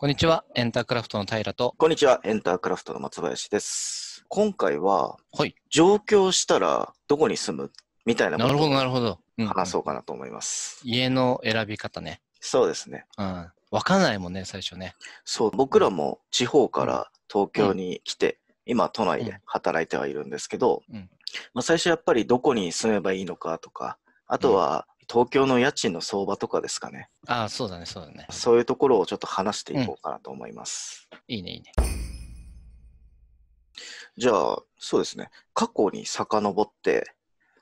こんにちは、エンタークラフトの平と。こんにちは、エンタークラフトの松林です。今回は、はい、上京したらどこに住むみたいななるほど、なるほど。話そうかなと思います。家の選び方ね。そうですね。うん。わかんないもんね、最初ね。そう、僕らも地方から東京に来て、うん、今都内で働いてはいるんですけど、うん、まあ、最初やっぱりどこに住めばいいのかとか、あとは東京の家賃の相場とかですかね。ああ、そうだね、そうだね。そういうところをちょっと話していこうかなと思います。うん、いいね、いいね。じゃあ、そうですね。過去に遡って、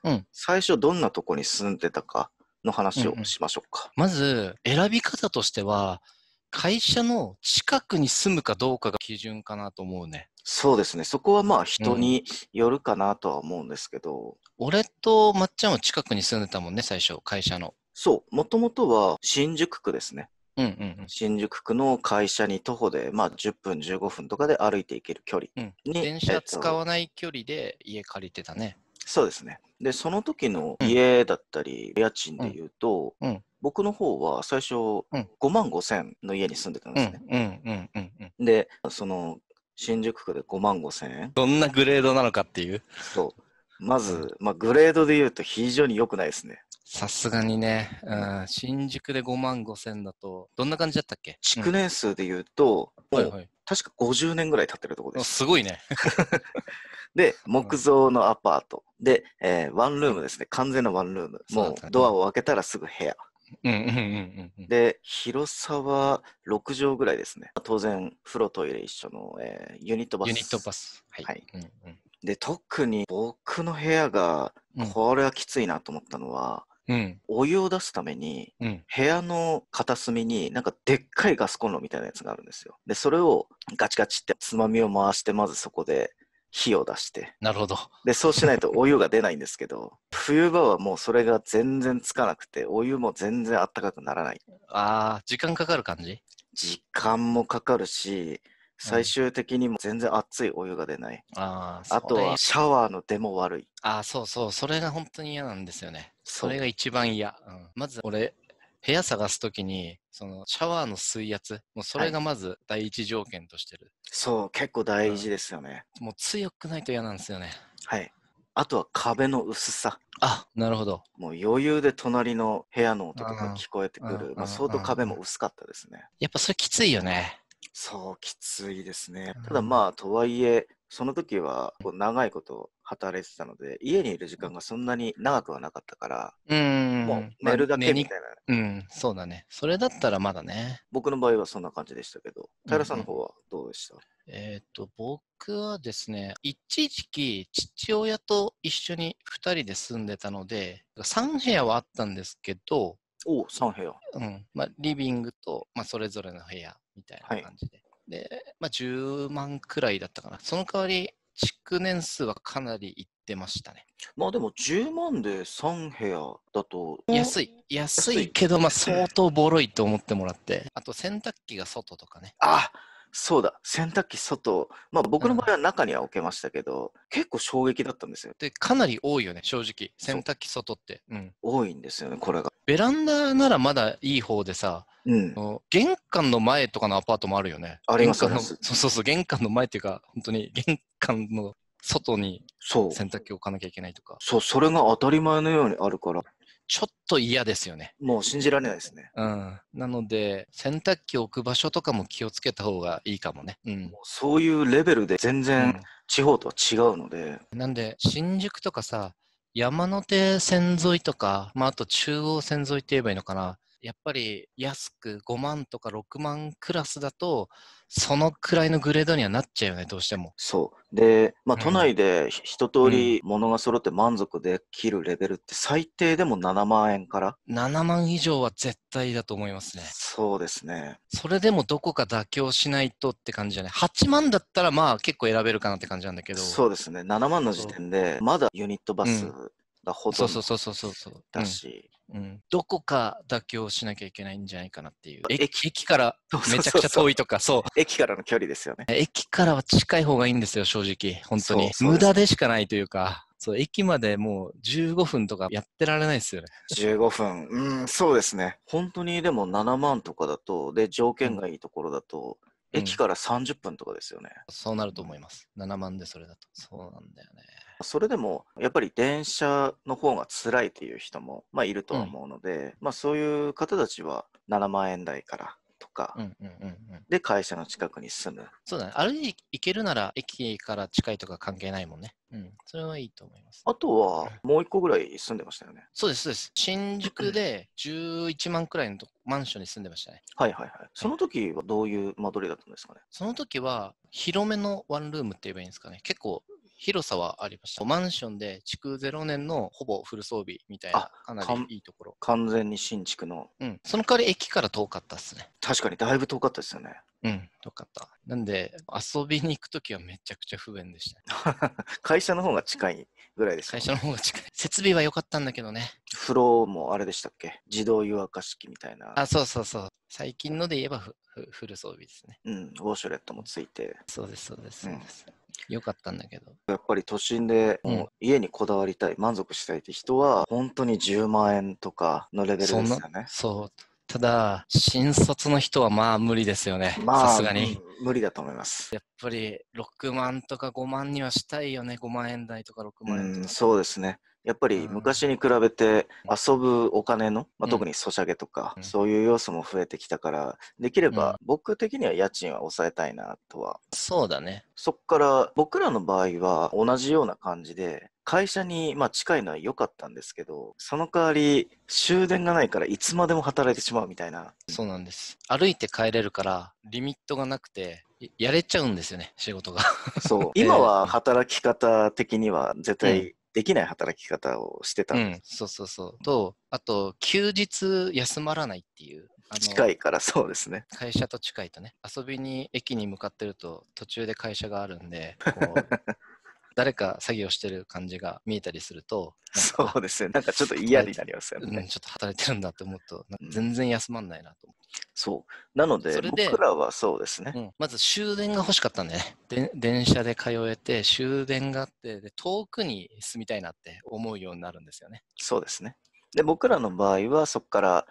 うん、最初どんなとこに住んでたかの話をしましょうか。うんうん、まず、選び方としては、会社の近くに住むかどうかが基準かなと思うね。そうですね。そこはまあ人によるかなとは思うんですけど。俺とまっちゃんは近くに住んでたもんね、最初、会社の。そう。もともとは新宿区ですね。新宿区の会社に徒歩で、まあ、10分、15分とかで歩いていける距離に、うん、電車使わない距離で家借りてたね。そうですね。で、その時の家だったり、家賃でいうと、うん、僕の方は最初、5万5千の家に住んでたんですね。で、その新宿区で5万5千円。どんなグレードなのかっていう。そう。まず、まあ、グレードで言うと非常に良くないですね。さすがにね、うん、新宿で5万5千だと、どんな感じだったっけ築年数で言うと、うん、もう、はいはい、確か50年ぐらい経ってるところです。すごいね。で、木造のアパート。で、えー、ワンルームですね。完全なワンルーム。もう、ドアを開けたらすぐ部屋。で、広さは6畳ぐらいですね。当然、風呂、トイレ一緒の、えー、ユニットバス。ユニットバス。はい。はいうんうん、で、特に僕の部屋が、これはきついなと思ったのは、うん、お湯を出すために、うん、部屋の片隅になんかでっかいガスコンロみたいなやつがあるんですよ。で、それをガチガチってつまみを回して、まずそこで火を出して。なるほど。で、そうしないとお湯が出ないんですけど、冬場はもうそれが全然つかなくて、お湯も全然あったかくならない。ああ、時間かかる感じ時間もかかるし、最終的にも全然熱いお湯が出ない。うん、ああとはシャワーの出も悪い。ああ、そうそう、それが本当に嫌なんですよね。それが一番嫌。うん、まず俺、部屋探すときに、そのシャワーの水圧、もうそれがまず第一条件としてる。そう、結構大事ですよね。もう強くないと嫌なんですよね。はい。あとは壁の薄さ。あ、なるほど。もう余裕で隣の部屋の音とか聞こえてくる。まあ、相当壁も薄かったですね。やっぱそれきついよね。そう、きついですね。ただまあ、とはいえ、その時はこう長いこと働いてたので、家にいる時間がそんなに長くはなかったから、うん、もう寝るだけみたいな、うん、そうだね。それだったらまだね。僕の場合はそんな感じでしたけど、平さんの方はどうでした、うんえっ、ー、と、僕はですね、一時期父親と一緒に2人で住んでたので、3部屋はあったんですけど、お3部屋。うん。まあ、リビングと、まあ、それぞれの部屋みたいな感じで。はいで、まあ、10万くらいだったかな。その代わり、築年数はかなりいってましたね。まあでも10万で3部屋だと安い安いけどまあ相当ボロいと思ってもらってあと洗濯機が外とかねあそうだ、洗濯機外、まあ僕の場合は中には置けましたけど、うん、結構衝撃だったんですよ。で、かなり多いよね、正直。洗濯機外って。うん、多いんですよね、これが。ベランダならまだいい方でさ、うん、玄関の前とかのアパートもあるよね。ありますそうそうそう、玄関の前っていうか、本当に玄関の外に洗濯機置かなきゃいけないとか。そう、それが当たり前のようにあるから、ちょっと嫌ですよね。もう信じられないですね。うん。なので、洗濯機を置く場所とかも気をつけた方がいいかもね。うん。うそういうレベルで全然地方とは違うので。うん、なんで、新宿とかさ、山手線沿いとか、まあ、あと中央線沿いって言えばいいのかな。やっぱり安く5万とか6万クラスだと、そのくらいのグレードにはなっちゃうよね、どうしても。そう。で、まあ、都内で一通り物が揃って満足できるレベルって最低でも7万円から ?7 万以上は絶対だと思いますね。そうですね。それでもどこか妥協しないとって感じじゃない。8万だったらまあ結構選べるかなって感じなんだけど。そうですね。7万の時点で、まだユニットバス、うんうほうそどだし、うん、どこか妥協しなきゃいけないんじゃないかなっていう。駅駅からめちゃくちゃ遠いとか、そう駅からの距離ですよね。駅からは近い方がいいんですよ、正直。本当に。無駄でしかないというか。そう、駅までもう15分とかやってられないですよね。15分。うん、そうですね。本当にでも7万とかだと、で、条件がいいところだと、うん、駅から30分とかですよね、そうなると思います。7万でそれだと。そうなんだよね。それでもやっぱり電車の方が辛いという人も、まあ、いると思うので、うん、まあ、そういう方たちは7万円台からとか、で会社の近くに住むそうだね歩いて行けるなら駅から近いとか関係ないもんねうん、それはいいと思います、あとは、もう一個ぐらい住んでましたよね。そうです、そうです。新宿で11万くらいのマンションに住んでましたね。はいはいはい。その時はどういう間取りだったんですかね。その時は、広めのワンルームって言えばいいんですかね。結構、広さはありました。マンションで築0年のほぼフル装備みたいな、かなりいいところ。完全に新築の。うん。その代わり駅から遠かったっすね。確かに、だいぶ遠かったですよね。うん、遠かった。なんで、遊びに行くときはめちゃくちゃ不便でした、ね、会社の方が近いぐらいです、ね、会社の方が近い。設備は良かったんだけどね。フローもあれでしたっけ自動湯沸かし器みたいな。あ、そうそうそう。最近ので言えばフル装備ですね。うん、ウォシュレットもついて。そうです、そうです、そうです。うんよかったんだけど。やっぱり都心で、もう家にこだわりたい、うん、満足したいって人は、本当に10万円とかのレベルですよね。そう。ただ、新卒の人はまあ無理ですよね。さすがに、うん。無理だと思います。やっぱり6万とか5万にはしたいよね。5万円台とか6万円とか。そうですね。やっぱり昔に比べて遊ぶお金の、まあ、特にソシャゲとか、うん、そういう要素も増えてきたから、できれば僕的には家賃は抑えたいなとは。そうだね。そっから僕らの場合は同じような感じで、会社にまあ近いのは良かったんですけど、その代わり終電がないからいつまでも働いてしまうみたいな。そうなんです。歩いて帰れるから、リミットがなくて、やれちゃうんですよね、仕事が。そう。今は働き方的には絶対、うんできない働き方をしてたんです、うん、そうそうそうとあと休日休まらないっていう近いからそうですね会社と近いとね遊びに駅に向かってると途中で会社があるんでこう 誰か作業してる感じが見えたりすると、そうですね、なんかちょっと嫌になりますよね。うん、ちょっと働いてるんだって思うと、全然休まんないなと思う。そう。なので、で僕らはそうですね、うん、まず終電が欲しかったんでねで、電車で通えて、終電があってで、遠くに住みたいなって思うようになるんですよね。そうですね。で、僕らの場合は、そこから、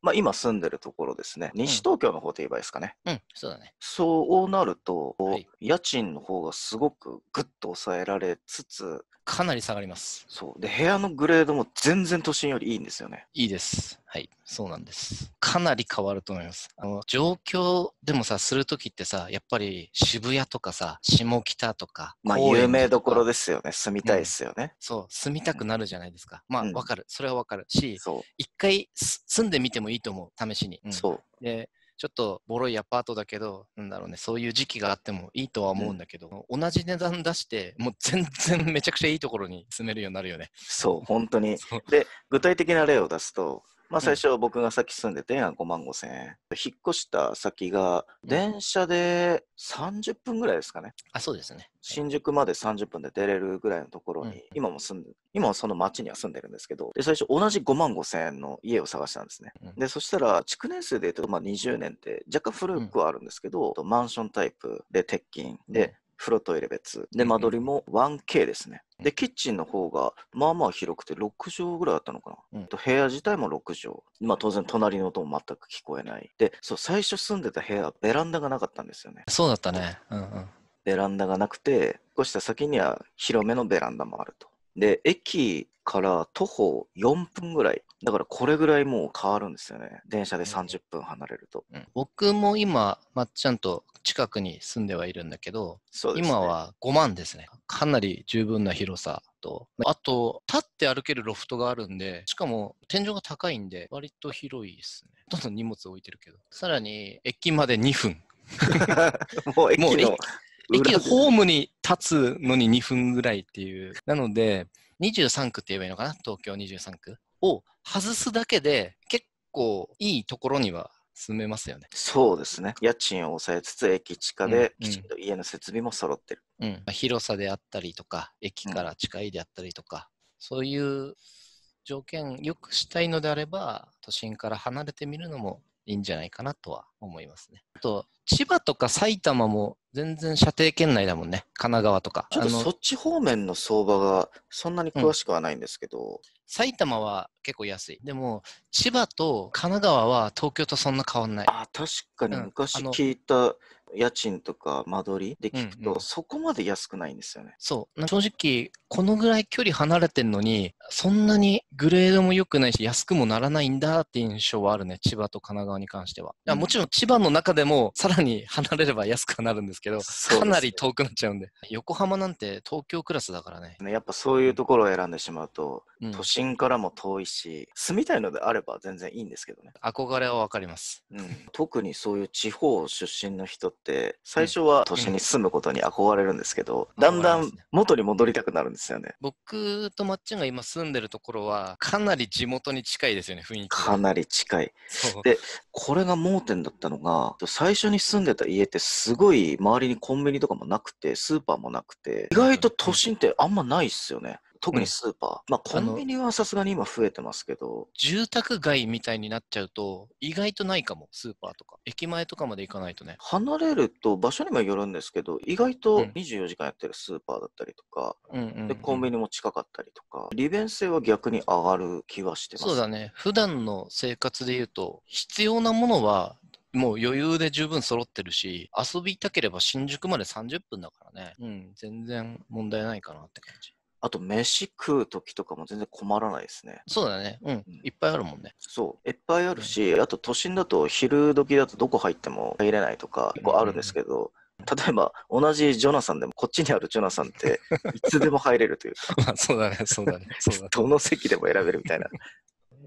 まあ、今住んでるところですね、西東京の方といえばいいですかね。うん、うん、そうだね。そうなると、はい、家賃の方がすごくぐっと抑えられつつ、かなり下がります。そう。で、部屋のグレードも全然都心よりいいんですよね。いいです。はい。そうなんです。かなり変わると思います。あの、状況でもさ、するときってさ、やっぱり渋谷とかさ、下北とか。まあ、有名どころですよね。住みたいですよね、うん、そう、住みたくなるじゃないですか。まあ、わ、かる。それはわかるし、一回住んでみてもいいと思う。試しに。うん、そう。で、ちょっとボロいアパートだけど、なんだろうね、そういう時期があってもいいとは思うんだけど、うん、同じ値段出して、もう全然めちゃくちゃいいところに住めるようになるよね。そう、本当に。で、具体的な例を出すと、まあ、最初僕が先住んでて5万5千円。引っ越した先が電車で30分ぐらいですかね。あ、そうですね。新宿まで30分で出れるぐらいのところに、今も住んで、今もその町には住んでるんですけど、で最初同じ5万5千円の家を探したんですね。で、そしたら築年数で言うとまあ20年って若干古くはあるんですけど、マンションタイプで鉄筋で、風呂トイレ別。で、間取りも 1K ですね。で、キッチンの方が、まあまあ広くて、6畳ぐらいあったのかな。うん、部屋自体も6畳。まあ当然、隣の音も全く聞こえない。で、そう、最初住んでた部屋、ベランダがなかったんですよね。そうだったね。うんうん。ベランダがなくて、うした先には広めのベランダもあると。で、駅から徒歩4分ぐらい。だからこれぐらいもう変わるんですよね。電車で30分離れると。うん、僕も今、まっちゃんと近くに住んではいるんだけど、ね、今は5万ですね。かなり十分な広さと、あと、立って歩けるロフトがあるんで、しかも天井が高いんで、割と広いですね。どんどん荷物置いてるけど。さらに、駅まで2分。もう駅の駅のホームに立つのに2分ぐらいっていう。なので、23区って言えばいいのかな東京23区を外すだけで結構いいところには住めますよね。そうですね。家賃を抑えつつ、駅地下できちんと家の設備も揃ってる。うん、うん、広さであったりとか、駅から近いであったりとか、うん、そういう条件よくしたいのであれば、都心から離れてみるのもいいんじゃないかなとは思いますね。あと、千葉とか埼玉も全然射程圏内だもんね、神奈川とか。ちょっとそっち方面の相場がそんなに詳しくはないんですけど、うん、埼玉は結構安い。でも、千葉と神奈川は東京とそんな変わんない。あ、確かに昔聞いた、うん家賃とか間取りで聞くと、うんうん、そこまで安くないんですよね。そう。正直、このぐらい距離離れてるのに、そんなにグレードも良くないし、安くもならないんだって印象はあるね。千葉と神奈川に関しては。うん、もちろん千葉の中でも、さらに離れれば安くはなるんですけど、かなり遠くなっちゃうんで。横浜なんて東京クラスだからね。やっぱそういうところを選んでしまうと、うん、都心からも遠いし、住みたいのであれば全然いいんですけどね。憧れはわかります。うん。特にそういう地方出身の人って、、最初は都市に住むことに憧れるんですけど、だんだん元に戻りたくなるんですよね。僕とまっちゃんが今住んでるところは、かなり地元に近いですよね、雰囲気。かなり近い。で、これが盲点だったのが、最初に住んでた家ってすごい周りにコンビニとかもなくて、スーパーもなくて、意外と都心ってあんまないっすよね。特にスーパー。うん、まあコンビニはさすがに今増えてますけど。住宅街みたいになっちゃうと、意外とないかも、スーパーとか。駅前とかまで行かないとね。離れると、場所にもよるんですけど、意外と24時間やってるスーパーだったりとか、うん、でコンビニも近かったりとか、利便性は逆に上がる気はしてます。そうだね。普段の生活で言うと、必要なものはもう余裕で十分揃ってるし、遊びたければ新宿まで30分だからね。うん、全然問題ないかなって感じ。あと、飯食う時とかも全然困らないですね。そうだね。うん。いっぱいあるもんね。そう。いっぱいあるし、あと都心だと昼時だとどこ入っても入れないとか、結構あるんですけど、例えば同じジョナサンでもこっちにあるジョナサンって いつでも入れるというか まあそうだねそうだね そうだねどの席でも選べるみたいな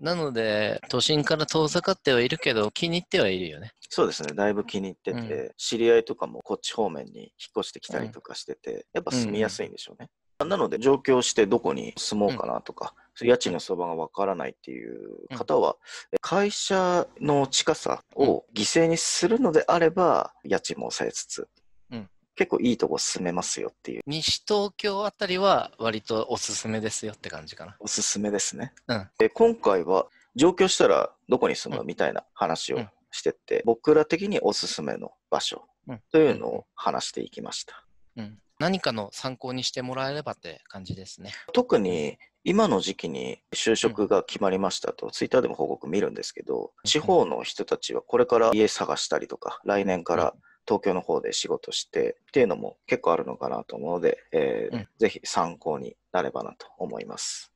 なので都心から遠ざかってはいるけど気に入ってはいるよねそうですねだいぶ気に入ってて、うん、知り合いとかもこっち方面に引っ越してきたりとかしてて、やっぱ住みやすいんでしょうね、うんなので、上京してどこに住もうかなとか、うん、家賃の相場がわからないっていう方は、うん、会社の近さを犠牲にするのであれば、家賃も抑えつつ、うん、結構いいとこ住めますよっていう。西東京あたりは割とおすすめですよって感じかな。おすすめですね。うん、で今回は上京したらどこに住むみたいな話をしてって、僕ら的におすすめの場所というのを話していきました。うん何かの参考にしてもらえればって感じですね。特に今の時期に就職が決まりましたと、うん、ツイッターでも報告見るんですけど、地方の人たちはこれから家探したりとか、来年から東京の方で仕事してっていうのも結構あるのかなと思うので、えーうん、ぜひ参考になればなと思います。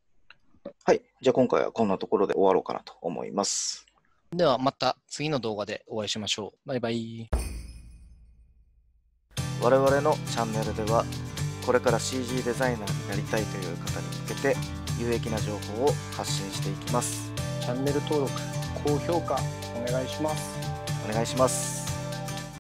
はい。じゃあ今回はこんなところで終わろうかなと思います。ではまた次の動画でお会いしましょう。バイバイ。我々のチャンネルではこれから CG デザイナーになりたいという方に向けて有益な情報を発信していきますチャンネル登録高評価お願いしますお願いします